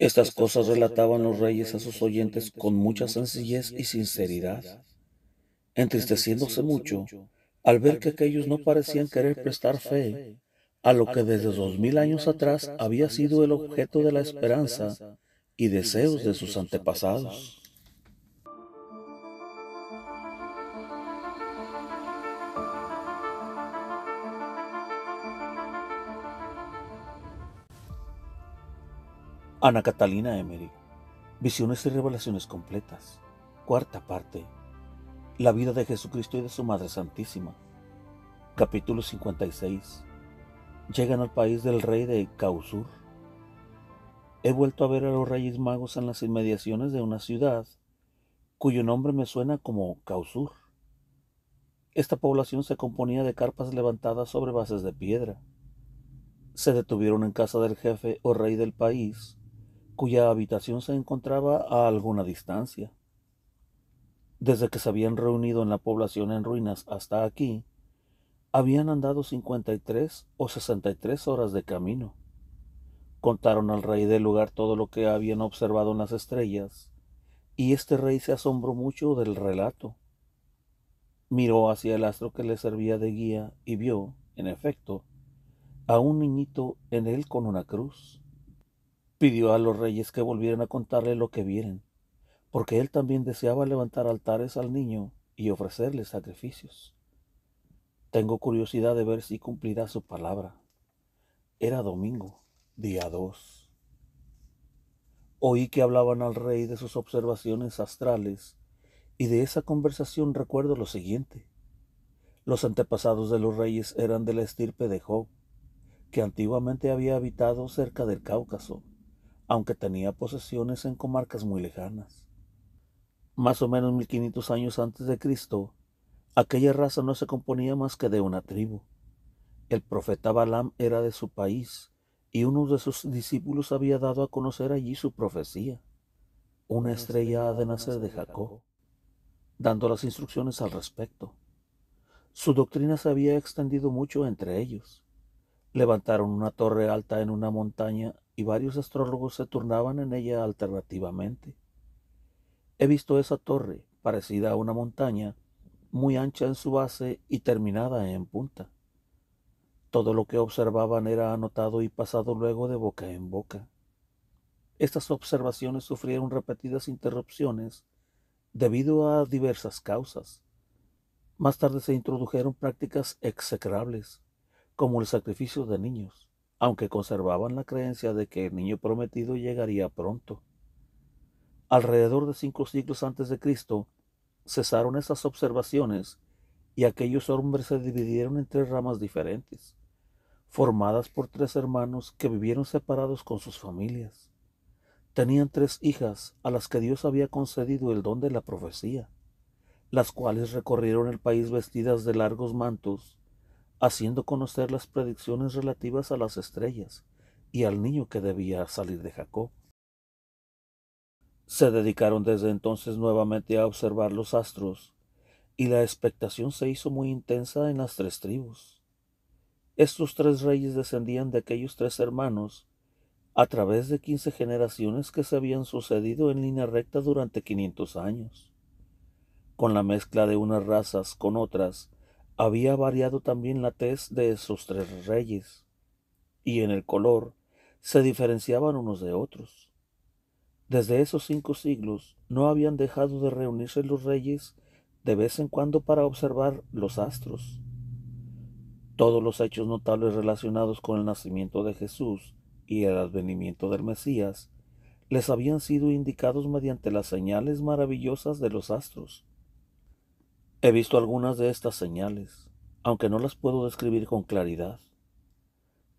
Estas cosas relataban los reyes a sus oyentes con mucha sencillez y sinceridad, entristeciéndose mucho al ver que aquellos no parecían querer prestar fe a lo que desde dos mil años atrás había sido el objeto de la esperanza y deseos de sus antepasados. Ana Catalina Emery. Visiones y revelaciones completas. Cuarta parte. La vida de Jesucristo y de su Madre Santísima. Capítulo 56. Llegan al país del rey de Causur. He vuelto a ver a los reyes magos en las inmediaciones de una ciudad cuyo nombre me suena como Causur. Esta población se componía de carpas levantadas sobre bases de piedra. Se detuvieron en casa del jefe o rey del país cuya habitación se encontraba a alguna distancia. Desde que se habían reunido en la población en ruinas hasta aquí, habían andado 53 o 63 horas de camino. Contaron al rey del lugar todo lo que habían observado en las estrellas, y este rey se asombró mucho del relato. Miró hacia el astro que le servía de guía y vio, en efecto, a un niñito en él con una cruz pidió a los reyes que volvieran a contarle lo que vieren, porque él también deseaba levantar altares al niño y ofrecerle sacrificios. Tengo curiosidad de ver si cumplirá su palabra. Era domingo, día 2. Oí que hablaban al rey de sus observaciones astrales y de esa conversación recuerdo lo siguiente. Los antepasados de los reyes eran de la estirpe de Job, que antiguamente había habitado cerca del Cáucaso aunque tenía posesiones en comarcas muy lejanas. Más o menos 1500 años antes de Cristo, aquella raza no se componía más que de una tribu. El profeta Balaam era de su país, y uno de sus discípulos había dado a conocer allí su profecía. Una estrella ha de nacer de Jacob, dando las instrucciones al respecto. Su doctrina se había extendido mucho entre ellos. Levantaron una torre alta en una montaña y varios astrólogos se turnaban en ella alternativamente. He visto esa torre, parecida a una montaña, muy ancha en su base y terminada en punta. Todo lo que observaban era anotado y pasado luego de boca en boca. Estas observaciones sufrieron repetidas interrupciones debido a diversas causas. Más tarde se introdujeron prácticas execrables, como el sacrificio de niños aunque conservaban la creencia de que el niño prometido llegaría pronto. Alrededor de cinco siglos antes de Cristo, cesaron esas observaciones y aquellos hombres se dividieron en tres ramas diferentes, formadas por tres hermanos que vivieron separados con sus familias. Tenían tres hijas a las que Dios había concedido el don de la profecía, las cuales recorrieron el país vestidas de largos mantos haciendo conocer las predicciones relativas a las estrellas y al niño que debía salir de Jacob. Se dedicaron desde entonces nuevamente a observar los astros, y la expectación se hizo muy intensa en las tres tribus. Estos tres reyes descendían de aquellos tres hermanos a través de quince generaciones que se habían sucedido en línea recta durante quinientos años. Con la mezcla de unas razas con otras, había variado también la tez de esos tres reyes, y en el color se diferenciaban unos de otros. Desde esos cinco siglos no habían dejado de reunirse los reyes de vez en cuando para observar los astros. Todos los hechos notables relacionados con el nacimiento de Jesús y el advenimiento del Mesías les habían sido indicados mediante las señales maravillosas de los astros. He visto algunas de estas señales, aunque no las puedo describir con claridad.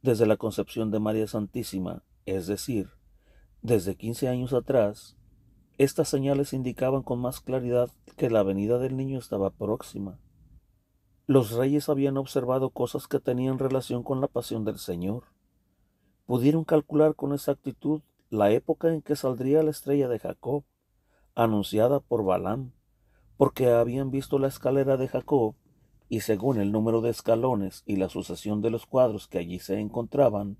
Desde la concepción de María Santísima, es decir, desde 15 años atrás, estas señales indicaban con más claridad que la venida del niño estaba próxima. Los reyes habían observado cosas que tenían relación con la pasión del Señor. Pudieron calcular con exactitud la época en que saldría la estrella de Jacob, anunciada por Balaam porque habían visto la escalera de Jacob, y según el número de escalones y la sucesión de los cuadros que allí se encontraban,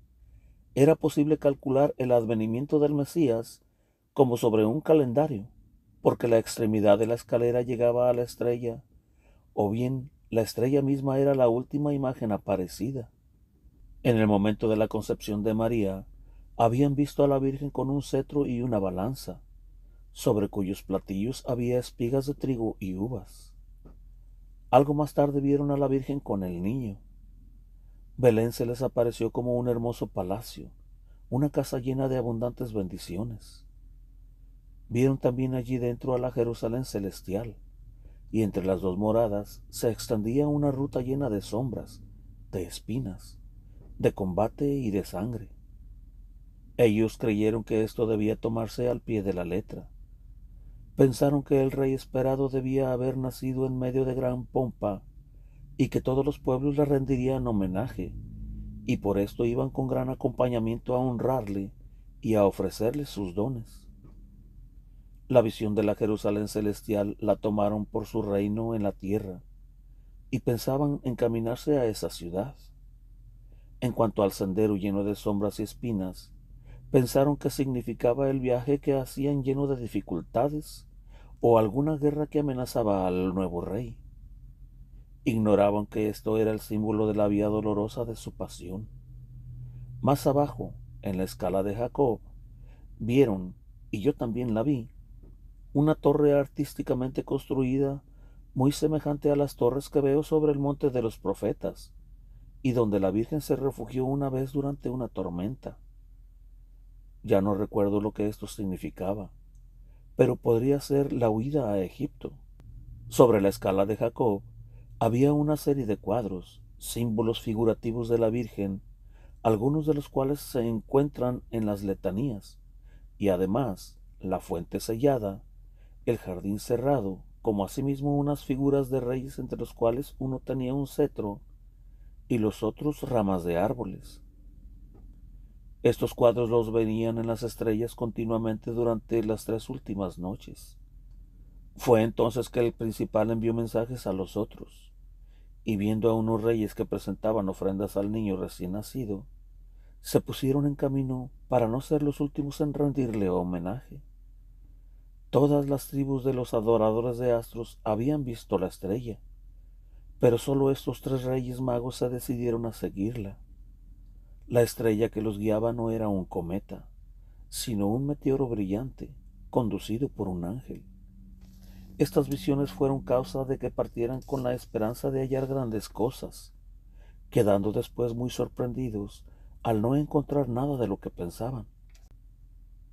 era posible calcular el advenimiento del Mesías como sobre un calendario, porque la extremidad de la escalera llegaba a la estrella, o bien la estrella misma era la última imagen aparecida. En el momento de la concepción de María, habían visto a la Virgen con un cetro y una balanza, sobre cuyos platillos había espigas de trigo y uvas. Algo más tarde vieron a la Virgen con el niño. Belén se les apareció como un hermoso palacio, una casa llena de abundantes bendiciones. Vieron también allí dentro a la Jerusalén celestial, y entre las dos moradas se extendía una ruta llena de sombras, de espinas, de combate y de sangre. Ellos creyeron que esto debía tomarse al pie de la letra pensaron que el rey esperado debía haber nacido en medio de gran pompa y que todos los pueblos le rendirían homenaje, y por esto iban con gran acompañamiento a honrarle y a ofrecerle sus dones. La visión de la Jerusalén celestial la tomaron por su reino en la tierra, y pensaban encaminarse a esa ciudad. En cuanto al sendero lleno de sombras y espinas, pensaron que significaba el viaje que hacían lleno de dificultades o alguna guerra que amenazaba al nuevo rey. Ignoraban que esto era el símbolo de la vía dolorosa de su pasión. Más abajo, en la escala de Jacob, vieron, y yo también la vi, una torre artísticamente construida muy semejante a las torres que veo sobre el monte de los profetas, y donde la Virgen se refugió una vez durante una tormenta. Ya no recuerdo lo que esto significaba pero podría ser la huida a Egipto. Sobre la escala de Jacob había una serie de cuadros, símbolos figurativos de la Virgen, algunos de los cuales se encuentran en las letanías, y además la fuente sellada, el jardín cerrado, como asimismo unas figuras de reyes entre los cuales uno tenía un cetro, y los otros ramas de árboles. Estos cuadros los venían en las estrellas continuamente durante las tres últimas noches. Fue entonces que el principal envió mensajes a los otros, y viendo a unos reyes que presentaban ofrendas al niño recién nacido, se pusieron en camino para no ser los últimos en rendirle homenaje. Todas las tribus de los adoradores de astros habían visto la estrella, pero solo estos tres reyes magos se decidieron a seguirla. La estrella que los guiaba no era un cometa, sino un meteoro brillante, conducido por un ángel. Estas visiones fueron causa de que partieran con la esperanza de hallar grandes cosas, quedando después muy sorprendidos al no encontrar nada de lo que pensaban.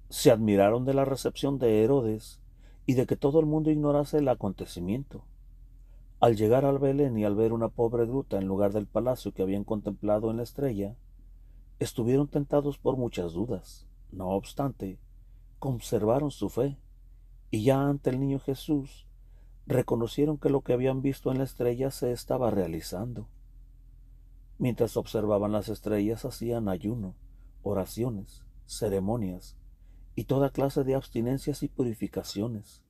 Se admiraron de la recepción de Herodes y de que todo el mundo ignorase el acontecimiento. Al llegar al Belén y al ver una pobre gruta en lugar del palacio que habían contemplado en la estrella, estuvieron tentados por muchas dudas. No obstante, conservaron su fe y ya ante el niño Jesús reconocieron que lo que habían visto en la estrella se estaba realizando. Mientras observaban las estrellas hacían ayuno, oraciones, ceremonias y toda clase de abstinencias y purificaciones.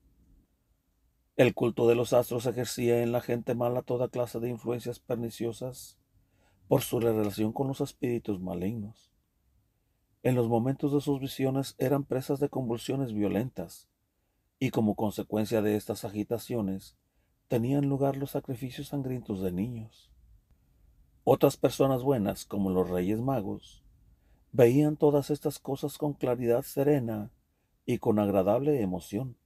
El culto de los astros ejercía en la gente mala toda clase de influencias perniciosas por su relación con los espíritus malignos. En los momentos de sus visiones eran presas de convulsiones violentas, y como consecuencia de estas agitaciones tenían lugar los sacrificios sangrientos de niños. Otras personas buenas, como los reyes magos, veían todas estas cosas con claridad serena y con agradable emoción,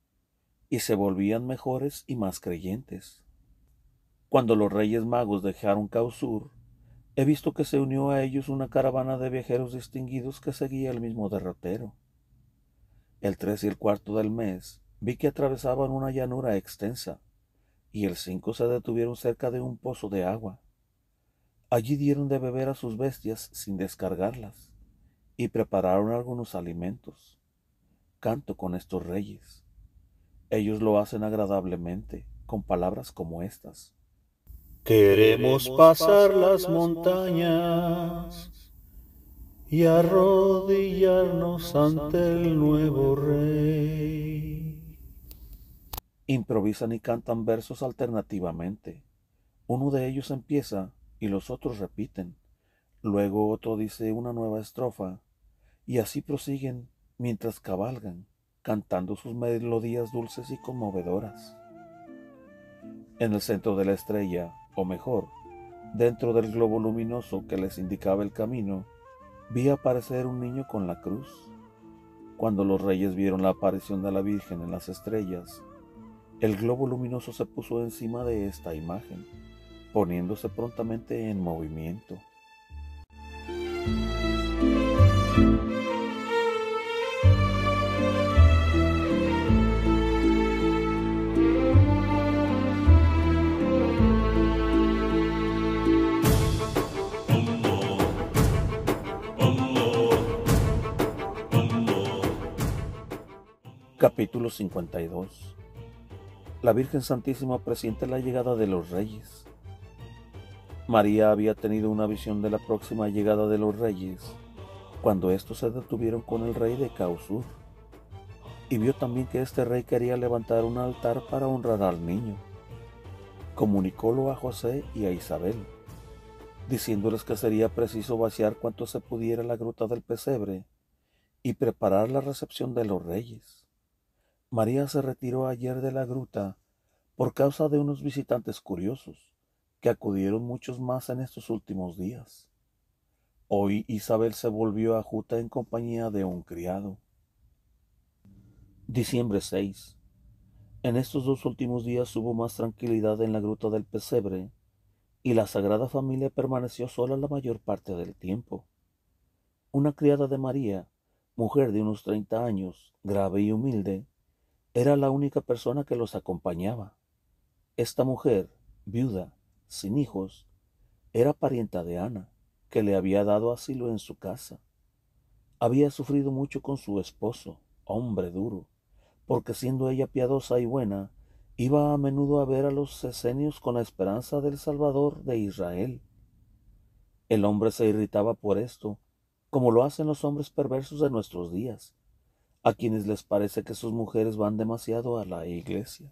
y se volvían mejores y más creyentes. Cuando los reyes magos dejaron Causur, He visto que se unió a ellos una caravana de viajeros distinguidos que seguía el mismo derrotero. El tres y el cuarto del mes vi que atravesaban una llanura extensa, y el cinco se detuvieron cerca de un pozo de agua. Allí dieron de beber a sus bestias sin descargarlas, y prepararon algunos alimentos. Canto con estos reyes. Ellos lo hacen agradablemente, con palabras como estas. Queremos pasar las montañas y arrodillarnos ante el nuevo rey. Improvisan y cantan versos alternativamente. Uno de ellos empieza y los otros repiten. Luego otro dice una nueva estrofa y así prosiguen mientras cabalgan, cantando sus melodías dulces y conmovedoras. En el centro de la estrella o mejor, dentro del globo luminoso que les indicaba el camino, vi aparecer un niño con la cruz. Cuando los reyes vieron la aparición de la Virgen en las estrellas, el globo luminoso se puso encima de esta imagen, poniéndose prontamente en movimiento. Capítulo 52 La Virgen Santísima presiente la llegada de los reyes. María había tenido una visión de la próxima llegada de los reyes cuando estos se detuvieron con el rey de Causur. Y vio también que este rey quería levantar un altar para honrar al niño. Comunicólo a José y a Isabel, diciéndoles que sería preciso vaciar cuanto se pudiera la gruta del pesebre y preparar la recepción de los reyes. María se retiró ayer de la gruta por causa de unos visitantes curiosos, que acudieron muchos más en estos últimos días. Hoy Isabel se volvió a Juta en compañía de un criado. Diciembre 6. En estos dos últimos días hubo más tranquilidad en la gruta del pesebre y la Sagrada Familia permaneció sola la mayor parte del tiempo. Una criada de María, mujer de unos treinta años, grave y humilde, era la única persona que los acompañaba. Esta mujer, viuda, sin hijos, era parienta de Ana, que le había dado asilo en su casa. Había sufrido mucho con su esposo, hombre duro, porque siendo ella piadosa y buena, iba a menudo a ver a los sesenios con la esperanza del Salvador de Israel. El hombre se irritaba por esto, como lo hacen los hombres perversos de nuestros días, a quienes les parece que sus mujeres van demasiado a la iglesia.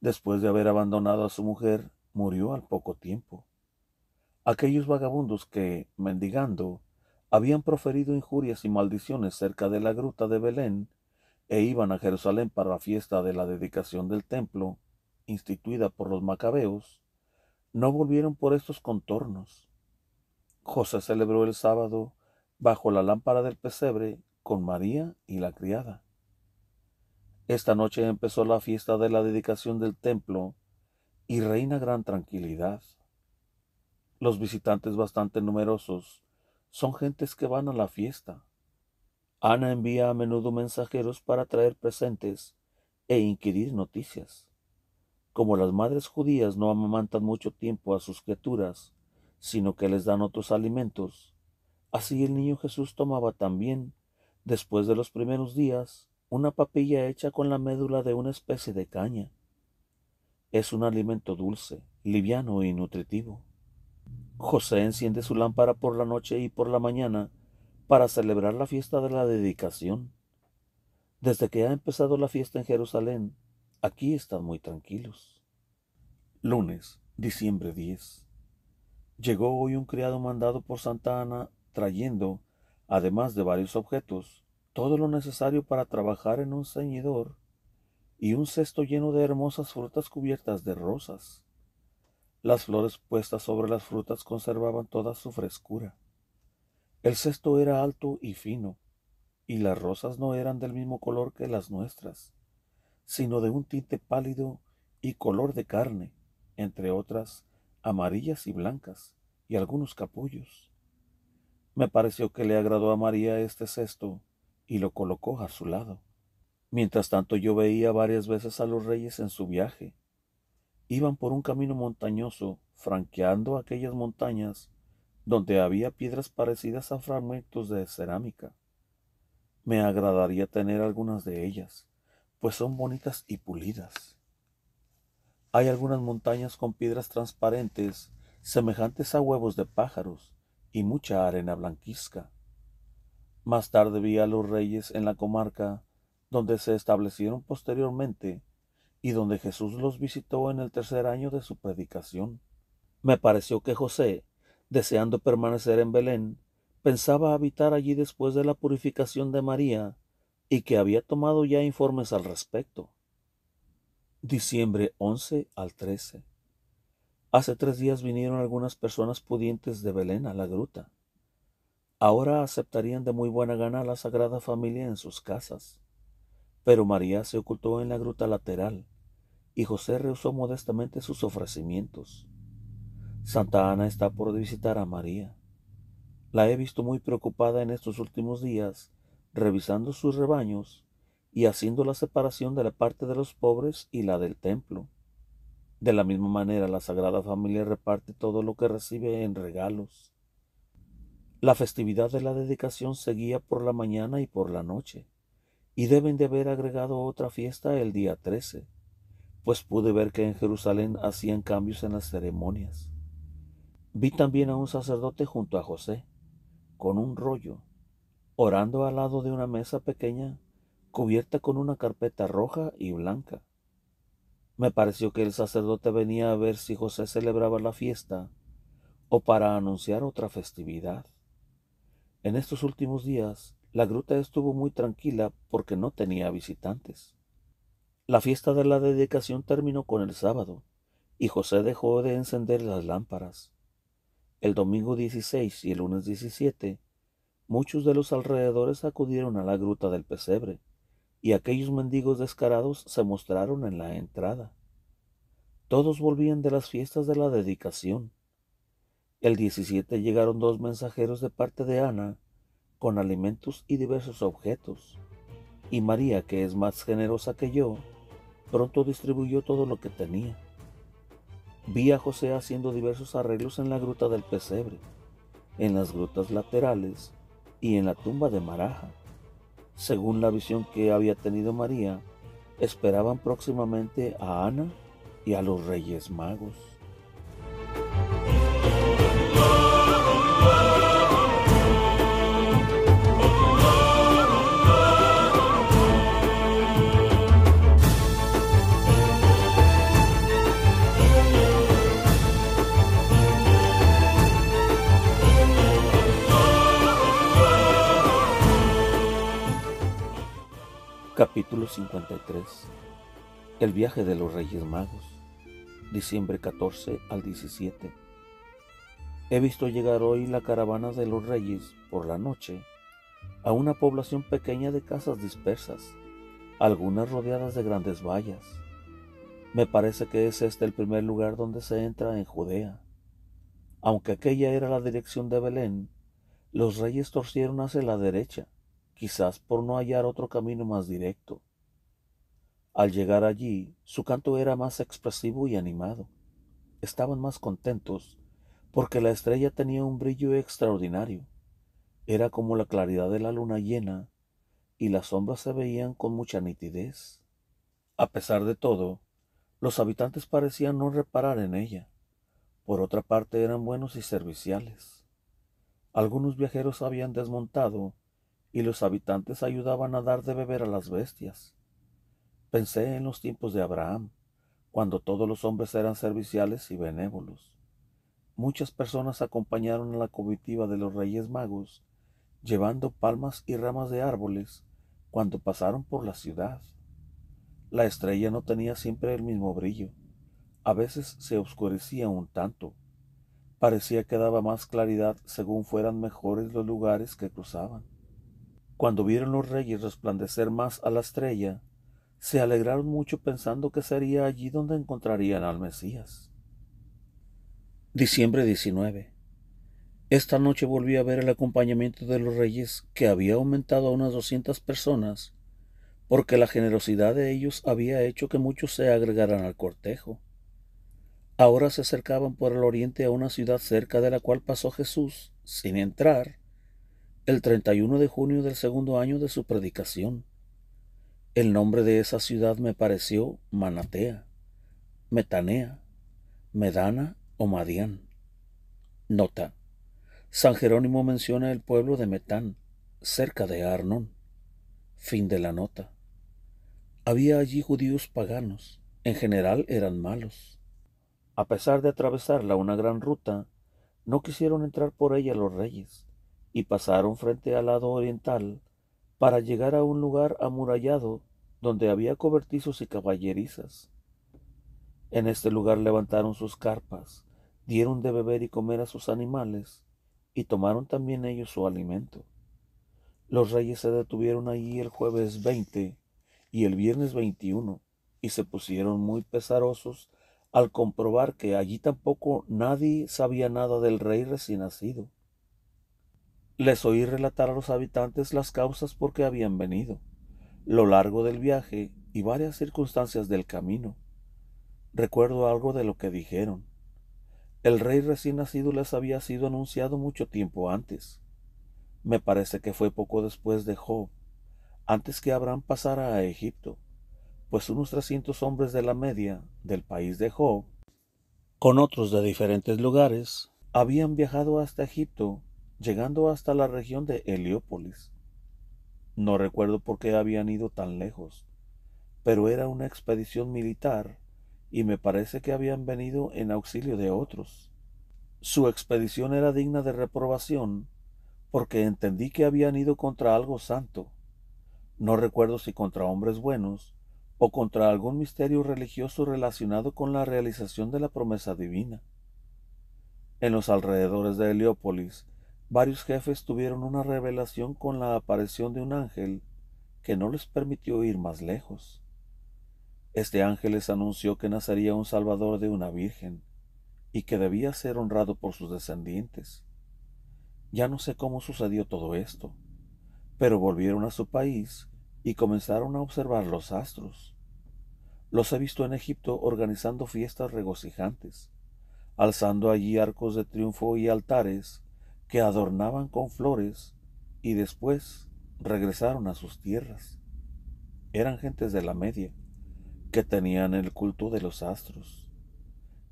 Después de haber abandonado a su mujer, murió al poco tiempo. Aquellos vagabundos que, mendigando, habían proferido injurias y maldiciones cerca de la gruta de Belén e iban a Jerusalén para la fiesta de la dedicación del templo, instituida por los macabeos, no volvieron por estos contornos. José celebró el sábado bajo la lámpara del pesebre con María y la criada. Esta noche empezó la fiesta de la dedicación del templo y reina gran tranquilidad. Los visitantes bastante numerosos son gentes que van a la fiesta. Ana envía a menudo mensajeros para traer presentes e inquirir noticias. Como las madres judías no amamantan mucho tiempo a sus criaturas, sino que les dan otros alimentos, así el niño Jesús tomaba también Después de los primeros días, una papilla hecha con la médula de una especie de caña. Es un alimento dulce, liviano y nutritivo. José enciende su lámpara por la noche y por la mañana para celebrar la fiesta de la dedicación. Desde que ha empezado la fiesta en Jerusalén, aquí están muy tranquilos. Lunes, diciembre 10. Llegó hoy un criado mandado por Santa Ana trayendo además de varios objetos, todo lo necesario para trabajar en un ceñidor y un cesto lleno de hermosas frutas cubiertas de rosas. Las flores puestas sobre las frutas conservaban toda su frescura. El cesto era alto y fino, y las rosas no eran del mismo color que las nuestras, sino de un tinte pálido y color de carne, entre otras amarillas y blancas, y algunos capullos. Me pareció que le agradó a María este cesto y lo colocó a su lado. Mientras tanto yo veía varias veces a los reyes en su viaje. Iban por un camino montañoso, franqueando aquellas montañas donde había piedras parecidas a fragmentos de cerámica. Me agradaría tener algunas de ellas, pues son bonitas y pulidas. Hay algunas montañas con piedras transparentes, semejantes a huevos de pájaros, y mucha arena blanquizca. Más tarde vi a los reyes en la comarca donde se establecieron posteriormente y donde Jesús los visitó en el tercer año de su predicación. Me pareció que José, deseando permanecer en Belén, pensaba habitar allí después de la purificación de María y que había tomado ya informes al respecto. Diciembre 11 al 13. Hace tres días vinieron algunas personas pudientes de Belén a la gruta. Ahora aceptarían de muy buena gana a la Sagrada Familia en sus casas. Pero María se ocultó en la gruta lateral, y José rehusó modestamente sus ofrecimientos. Santa Ana está por visitar a María. La he visto muy preocupada en estos últimos días, revisando sus rebaños y haciendo la separación de la parte de los pobres y la del templo. De la misma manera, la Sagrada Familia reparte todo lo que recibe en regalos. La festividad de la dedicación seguía por la mañana y por la noche, y deben de haber agregado otra fiesta el día 13, pues pude ver que en Jerusalén hacían cambios en las ceremonias. Vi también a un sacerdote junto a José, con un rollo, orando al lado de una mesa pequeña cubierta con una carpeta roja y blanca. Me pareció que el sacerdote venía a ver si José celebraba la fiesta o para anunciar otra festividad. En estos últimos días, la gruta estuvo muy tranquila porque no tenía visitantes. La fiesta de la dedicación terminó con el sábado, y José dejó de encender las lámparas. El domingo 16 y el lunes 17, muchos de los alrededores acudieron a la gruta del pesebre y aquellos mendigos descarados se mostraron en la entrada. Todos volvían de las fiestas de la dedicación. El 17 llegaron dos mensajeros de parte de Ana con alimentos y diversos objetos, y María, que es más generosa que yo, pronto distribuyó todo lo que tenía. Vi a José haciendo diversos arreglos en la gruta del pesebre, en las grutas laterales y en la tumba de Maraja según la visión que había tenido María, esperaban próximamente a Ana y a los reyes magos. Capítulo 53 El viaje de los Reyes Magos Diciembre 14 al 17 He visto llegar hoy la caravana de los Reyes por la noche a una población pequeña de casas dispersas, algunas rodeadas de grandes vallas. Me parece que es este el primer lugar donde se entra en Judea. Aunque aquella era la dirección de Belén, los reyes torcieron hacia la derecha quizás por no hallar otro camino más directo. Al llegar allí, su canto era más expresivo y animado. Estaban más contentos porque la estrella tenía un brillo extraordinario. Era como la claridad de la luna llena y las sombras se veían con mucha nitidez. A pesar de todo, los habitantes parecían no reparar en ella. Por otra parte, eran buenos y serviciales. Algunos viajeros habían desmontado y los habitantes ayudaban a dar de beber a las bestias. Pensé en los tiempos de Abraham, cuando todos los hombres eran serviciales y benévolos. Muchas personas acompañaron a la comitiva de los Reyes Magos, llevando palmas y ramas de árboles cuando pasaron por la ciudad. La estrella no tenía siempre el mismo brillo. A veces se oscurecía un tanto. Parecía que daba más claridad según fueran mejores los lugares que cruzaban. Cuando vieron los reyes resplandecer más a la estrella, se alegraron mucho pensando que sería allí donde encontrarían al Mesías. Diciembre 19. Esta noche volví a ver el acompañamiento de los reyes, que había aumentado a unas doscientas personas, porque la generosidad de ellos había hecho que muchos se agregaran al cortejo. Ahora se acercaban por el oriente a una ciudad cerca de la cual pasó Jesús, sin entrar, el 31 de junio del segundo año de su predicación. El nombre de esa ciudad me pareció Manatea, Metanea, Medana o Madián. Nota. San Jerónimo menciona el pueblo de Metán, cerca de Arnón. Fin de la nota. Había allí judíos paganos, en general eran malos. A pesar de atravesarla una gran ruta, no quisieron entrar por ella los reyes, y pasaron frente al lado oriental para llegar a un lugar amurallado donde había cobertizos y caballerizas. En este lugar levantaron sus carpas, dieron de beber y comer a sus animales, y tomaron también ellos su alimento. Los reyes se detuvieron allí el jueves 20 y el viernes 21, y se pusieron muy pesarosos al comprobar que allí tampoco nadie sabía nada del rey recién nacido. Les oí relatar a los habitantes las causas por que habían venido, lo largo del viaje y varias circunstancias del camino. Recuerdo algo de lo que dijeron. El rey recién nacido les había sido anunciado mucho tiempo antes. Me parece que fue poco después de Job, antes que Abraham pasara a Egipto, pues unos trescientos hombres de la media del país de Job, con otros de diferentes lugares, habían viajado hasta Egipto llegando hasta la región de Heliópolis. No recuerdo por qué habían ido tan lejos, pero era una expedición militar y me parece que habían venido en auxilio de otros. Su expedición era digna de reprobación porque entendí que habían ido contra algo santo. No recuerdo si contra hombres buenos o contra algún misterio religioso relacionado con la realización de la promesa divina. En los alrededores de Heliópolis varios jefes tuvieron una revelación con la aparición de un ángel que no les permitió ir más lejos. Este ángel les anunció que nacería un Salvador de una Virgen y que debía ser honrado por sus descendientes. Ya no sé cómo sucedió todo esto, pero volvieron a su país y comenzaron a observar los astros. Los he visto en Egipto organizando fiestas regocijantes, alzando allí arcos de triunfo y altares que adornaban con flores y después regresaron a sus tierras. Eran gentes de la media, que tenían el culto de los astros.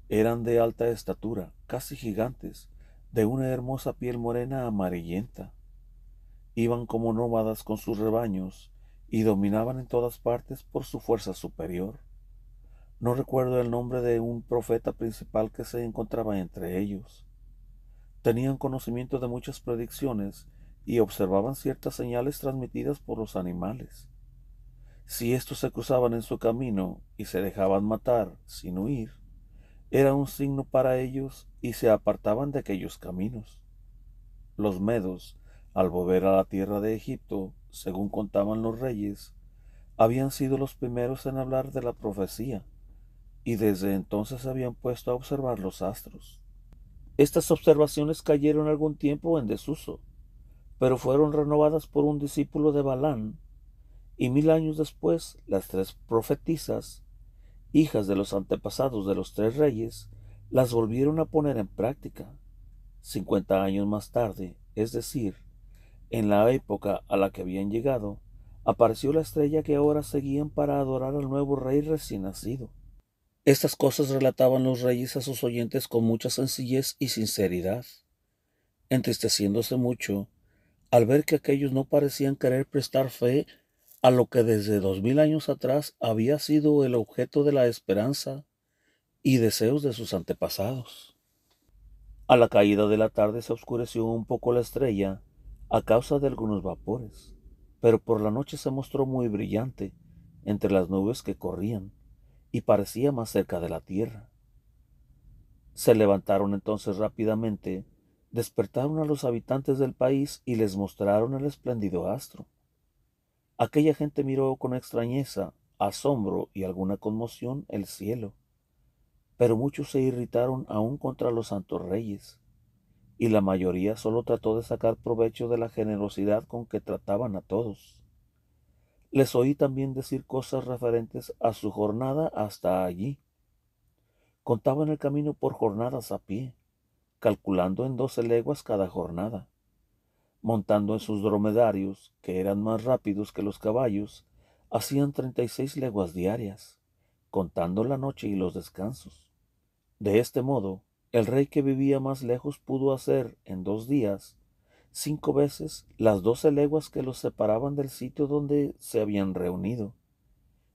Eran de alta estatura, casi gigantes, de una hermosa piel morena amarillenta. Iban como nómadas con sus rebaños y dominaban en todas partes por su fuerza superior. No recuerdo el nombre de un profeta principal que se encontraba entre ellos, tenían conocimiento de muchas predicciones y observaban ciertas señales transmitidas por los animales. Si estos se cruzaban en su camino y se dejaban matar sin huir, era un signo para ellos y se apartaban de aquellos caminos. Los medos, al volver a la tierra de Egipto, según contaban los reyes, habían sido los primeros en hablar de la profecía, y desde entonces se habían puesto a observar los astros. Estas observaciones cayeron algún tiempo en desuso, pero fueron renovadas por un discípulo de Balán, y mil años después las tres profetisas, hijas de los antepasados de los tres reyes, las volvieron a poner en práctica. Cincuenta años más tarde, es decir, en la época a la que habían llegado, apareció la estrella que ahora seguían para adorar al nuevo rey recién nacido. Estas cosas relataban los reyes a sus oyentes con mucha sencillez y sinceridad, entristeciéndose mucho al ver que aquellos no parecían querer prestar fe a lo que desde dos mil años atrás había sido el objeto de la esperanza y deseos de sus antepasados. A la caída de la tarde se oscureció un poco la estrella a causa de algunos vapores, pero por la noche se mostró muy brillante entre las nubes que corrían y parecía más cerca de la tierra. Se levantaron entonces rápidamente, despertaron a los habitantes del país y les mostraron el espléndido astro. Aquella gente miró con extrañeza, asombro y alguna conmoción el cielo, pero muchos se irritaron aún contra los santos reyes, y la mayoría solo trató de sacar provecho de la generosidad con que trataban a todos. Les oí también decir cosas referentes a su jornada hasta allí. Contaban el camino por jornadas a pie, calculando en doce leguas cada jornada, montando en sus dromedarios, que eran más rápidos que los caballos, hacían treinta y seis leguas diarias, contando la noche y los descansos. De este modo, el rey que vivía más lejos pudo hacer en dos días cinco veces las doce leguas que los separaban del sitio donde se habían reunido,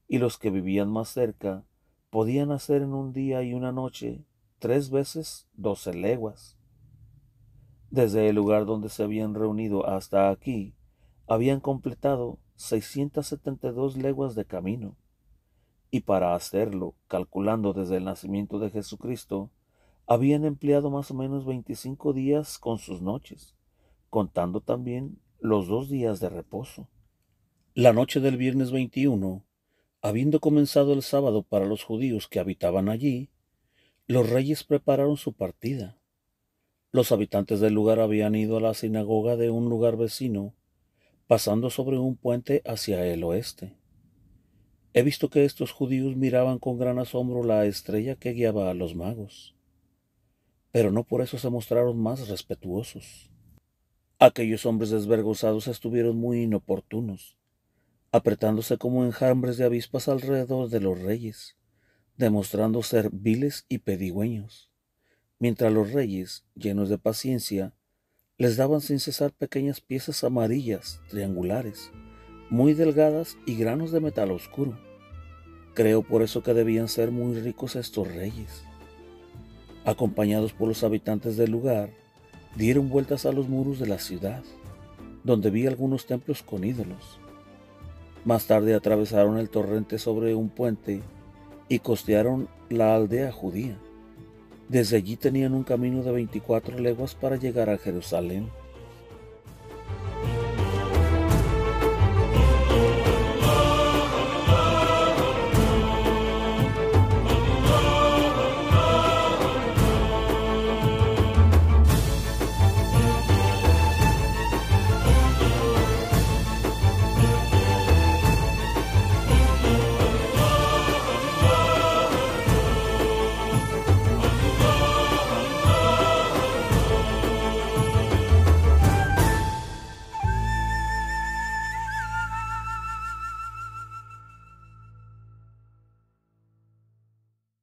y los que vivían más cerca podían hacer en un día y una noche tres veces doce leguas. Desde el lugar donde se habían reunido hasta aquí, habían completado 672 leguas de camino. Y para hacerlo, calculando desde el nacimiento de Jesucristo, habían empleado más o menos 25 días con sus noches contando también los dos días de reposo. La noche del viernes 21, habiendo comenzado el sábado para los judíos que habitaban allí, los reyes prepararon su partida. Los habitantes del lugar habían ido a la sinagoga de un lugar vecino, pasando sobre un puente hacia el oeste. He visto que estos judíos miraban con gran asombro la estrella que guiaba a los magos, pero no por eso se mostraron más respetuosos. Aquellos hombres desvergonzados estuvieron muy inoportunos, apretándose como enjambres de avispas alrededor de los reyes, demostrando ser viles y pedigüeños, mientras los reyes, llenos de paciencia, les daban sin cesar pequeñas piezas amarillas, triangulares, muy delgadas y granos de metal oscuro. Creo por eso que debían ser muy ricos estos reyes. Acompañados por los habitantes del lugar, Dieron vueltas a los muros de la ciudad, donde vi algunos templos con ídolos. Más tarde atravesaron el torrente sobre un puente y costearon la aldea judía. Desde allí tenían un camino de 24 leguas para llegar a Jerusalén.